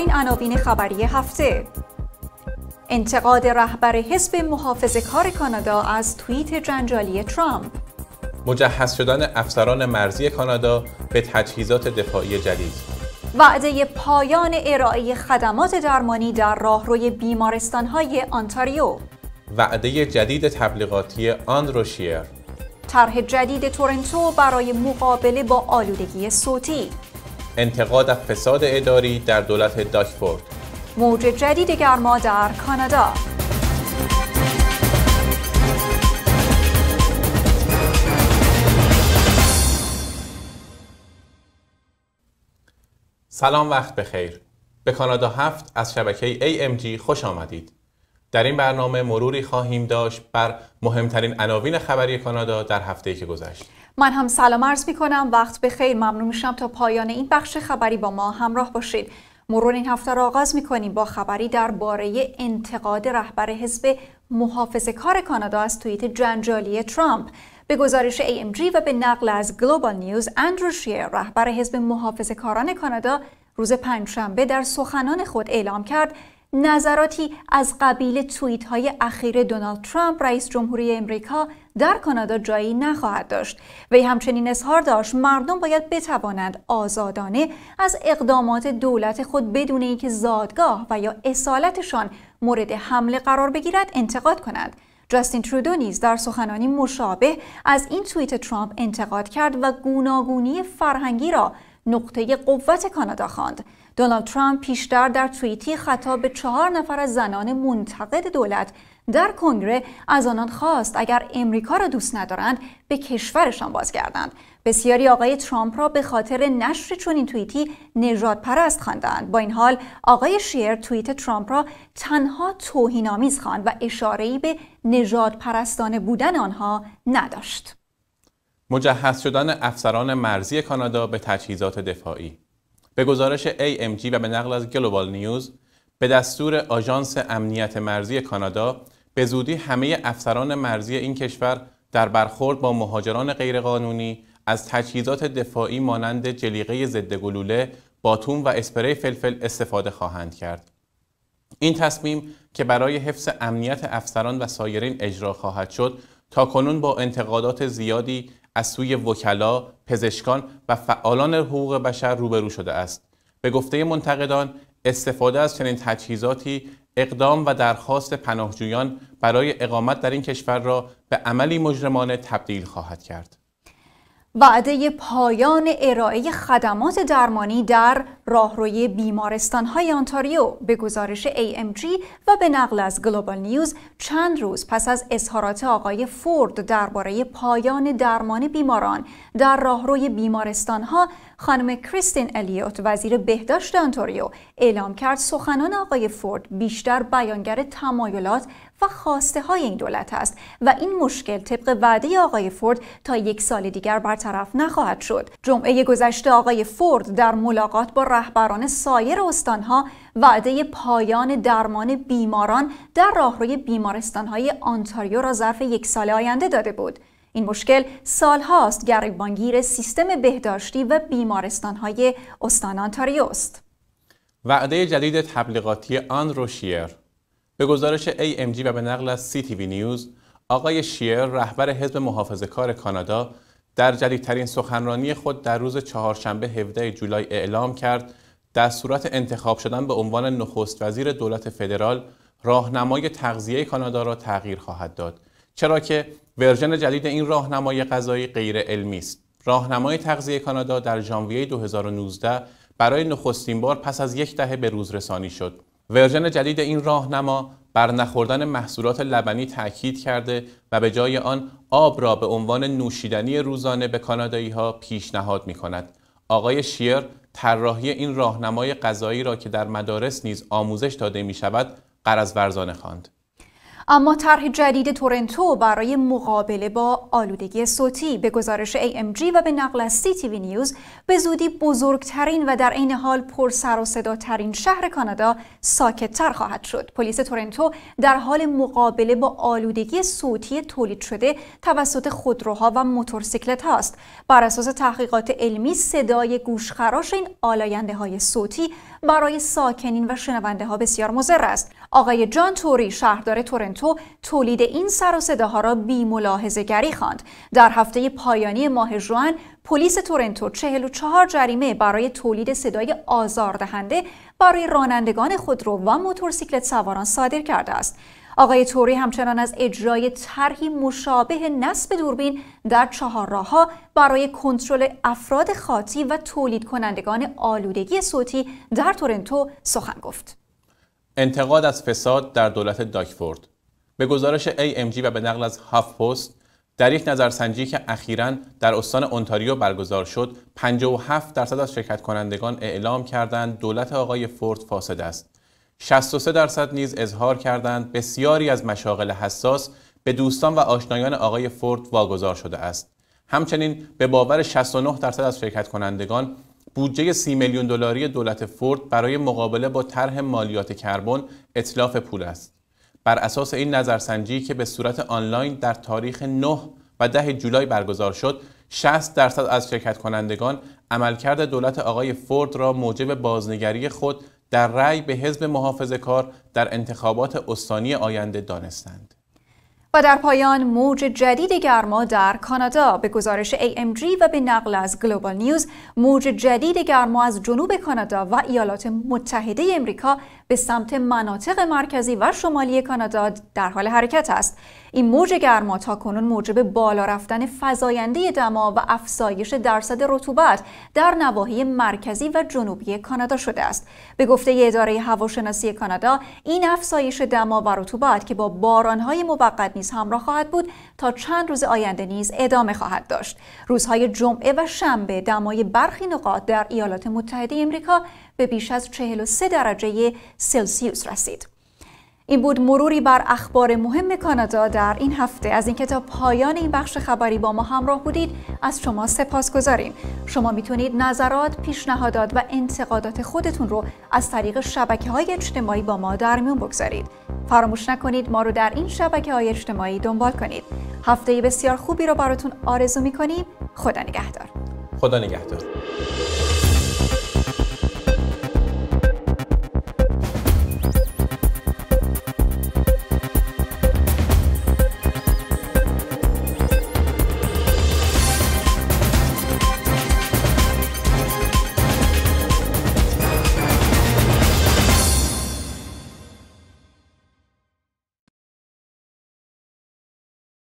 این عناوین خبری هفته انتقاد رهبر حزب محافظ کار کانادا از توییت جنجالی ترامپ مجهز شدن افسران مرزی کانادا به تجهیزات دفاعی جدید وعده پایان ارائه خدمات درمانی در راهروی بیمارستانهای آنتاریو وعده جدید تبلیغاتی آندروشیر طرح جدید تورنتو برای مقابله با آلودگی صوتی انتقاد از فساد اداری در دولت داشفورد موج جدید گرما در کانادا سلام وقت بخیر به کانادا هفت از شبکه AMG خوش آمدید در این برنامه مروری خواهیم داشت بر مهمترین عناوین خبری کانادا در هفته که گذشت من هم سلام عرض می کنم وقت بخیر ممنون میشم تا پایان این بخش خبری با ما همراه باشید مرور این هفته را آغاز می کنیم با خبری درباره انتقاد رهبر حزب محافظه کار کانادا از توییت جنجالی ترامپ به گزارش AMG و به نقل از گلوبال نیوز اندرو شیر رهبر حزب محافظ کاران کانادا روز پنجشنبه در سخنان خود اعلام کرد نظراتی از قبیل توییت های اخیر دونالد ترامپ رئیس جمهوری امریکا در کانادا جایی نخواهد داشت وی همچنین اظهار داشت مردم باید بتوانند آزادانه از اقدامات دولت خود بدون اینکه زادگاه و یا اصالتشان مورد حمله قرار بگیرد انتقاد کنند جاستین ترودو نیز در سخنانی مشابه از این توییت ترامپ انتقاد کرد و گوناگونی فرهنگی را نقطه قوت کانادا خواند دونالد ترامپ پیشتر در توییتی خطاب به چهار نفر از زنان منتقد دولت در کنگره از آنان خواست اگر امریکا را دوست ندارند به کشورشان بازگردند بسیاری آقای ترامپ را به خاطر نشر چنین توییتی نجات پرست خواندند با این حال آقای شیر توییت ترامپ را تنها توهینآمیز خواند و اشارهای به نجات پرستانه بودن آنها نداشت مجهز شدن افسران مرزی کانادا به تجهیزات دفاعی به گزارش AMG و به نقل از گلوبال نیوز به دستور آژانس امنیت مرزی کانادا به زودی همه افسران مرزی این کشور در برخورد با مهاجران غیرقانونی از تجهیزات دفاعی مانند جلیقه ضد گلوله، باتوم و اسپری فلفل استفاده خواهند کرد. این تصمیم که برای حفظ امنیت افسران و سایرین اجرا خواهد شد تا کنون با انتقادات زیادی از سوی وکلا، پزشکان و فعالان حقوق بشر روبرو شده است. به گفته منتقدان، استفاده از چنین تجهیزاتی اقدام و درخواست پناهجویان برای اقامت در این کشور را به عملی مجرمانه تبدیل خواهد کرد. وعده پایان ارائه خدمات درمانی در راهروی بیمارستان های آنتاریو به گزارش AMG و به نقل از گلوبال نیوز چند روز پس از اظهارات آقای فورد درباره پایان درمان بیماران در راهروی بیمارستان ها خانم کریستین الیوت وزیر بهداشت آنتاریو اعلام کرد سخنان آقای فورد بیشتر بیانگر تمایلات و خواسته های این دولت است و این مشکل طبق وعده آقای فورد تا یک سال دیگر برطرف نخواهد شد جمعه گذشته آقای فورد در ملاقات با رهبران سایر استانها وعده پایان درمان بیماران در راهروی بیمارستانهای آنتاریو را ظرف یک سال آینده داده بود. این مشکل سالهاست گریبانگیر سیستم بهداشتی و بیمارستانهای استان آنتاریو است. وعده جدید تبلیغاتی آن رو شیر به گزارش AMG و به نقل از CTV نیوز آقای شیر رهبر حزب محافظه کار کانادا در جدیدترین سخنرانی خود در روز چهارشنبه 17 جولای اعلام کرد در صورت انتخاب شدن به عنوان نخست وزیر دولت فدرال راهنمای تغذیه کانادا را تغییر خواهد داد چرا که ورژن جدید این راهنمای غذایی غیر علمی است راهنمای تغذیه کانادا در ژانویه 2019 برای نخستین بار پس از یک دهه به روز رسانی شد ورژن جدید این راهنما بر نخوردن محصولات لبنی تاکید کرده و به جای آن آب را به عنوان نوشیدنی روزانه به کانادایی ها پیشنهاد می کند. آقای شیر طراحی این راهنمای غذایی را که در مدارس نیز آموزش داده می شود قرض ورزانه خواند. اما طرح جدید تورنتو برای مقابله با آلودگی صوتی به گزارش AMG و به نقل از سی تیوی نیوز به زودی بزرگترین و در عین حال پر سر و صدا ترین شهر کانادا ساکتتر خواهد شد. پلیس تورنتو در حال مقابله با آلودگی صوتی تولید شده توسط خودروها و موتورسیکلت هاست. بر اساس تحقیقات علمی صدای گوشخراش این آلاینده های صوتی برای ساکنین و شنونده ها بسیار مضر است آقای جان توری شهردار تورنتو تولید این سر و صداها را بی ملاحظه گری خواند در هفته پایانی ماه جوان پلیس تورنتو 44 جریمه برای تولید صدای آزاردهنده برای رانندگان خودرو و موتورسیکلت سواران صادر کرده است آقای توری همچنان از اجرای طرحی مشابه نصب دوربین در ها برای کنترل افراد خاطی و تولید کنندگان آلودگی صوتی در تورنتو سخن گفت. انتقاد از فساد در دولت داکفورد به گزارش AMG و به نقل از هاف پست در یک نظرسنجی که اخیرا در استان اونتاریو برگزار شد 57 درصد از شرکت کنندگان اعلام کردند دولت آقای فورد فاسد است 63 درصد نیز اظهار کردند بسیاری از مشاغل حساس به دوستان و آشنایان آقای فورد واگذار شده است. همچنین به باور 69 درصد از شرکت کنندگان بودجه 30 میلیون دلاری دولت فورد برای مقابله با طرح مالیات کربن اطلاف پول است. بر اساس این نظرسنجی که به صورت آنلاین در تاریخ 9 و 10 جولای برگزار شد، 60 درصد از شرکت کنندگان عملکرد دولت آقای فورد را موجب بازنگری خود در رأی به حزب محافظه کار در انتخابات استانی آینده دانستند. و در پایان موج جدید گرما در کانادا به گزارش AMG و به نقل از گلوبال نیوز موج جدید گرما از جنوب کانادا و ایالات متحده امریکا به سمت مناطق مرکزی و شمالی کانادا در حال حرکت است. این موج گرما تا کنون موجب بالا رفتن فزاینده دما و افزایش درصد رطوبت در نواحی مرکزی و جنوبی کانادا شده است. به گفته اداره هواشناسی کانادا، این افزایش دما و رطوبت که با بارانهای موقت نیز همراه خواهد بود تا چند روز آینده نیز ادامه خواهد داشت. روزهای جمعه و شنبه دمای برخی نقاط در ایالات متحده امریکا به بیش از 43 درجه سلسیوس رسید. این بود مروری بر اخبار مهم کانادا در این هفته از اینکه تا پایان این بخش خبری با ما همراه بودید از شما سپاس گذاریم شما میتونید نظرات پیشنهادات و انتقادات خودتون رو از طریق شبکه های اجتماعی با ما در میون بگذارید فراموش نکنید ما رو در این شبکه های اجتماعی دنبال کنید هفته بسیار خوبی رو براتون آرزو میکنیم خدا نگهدار خدا نگهدار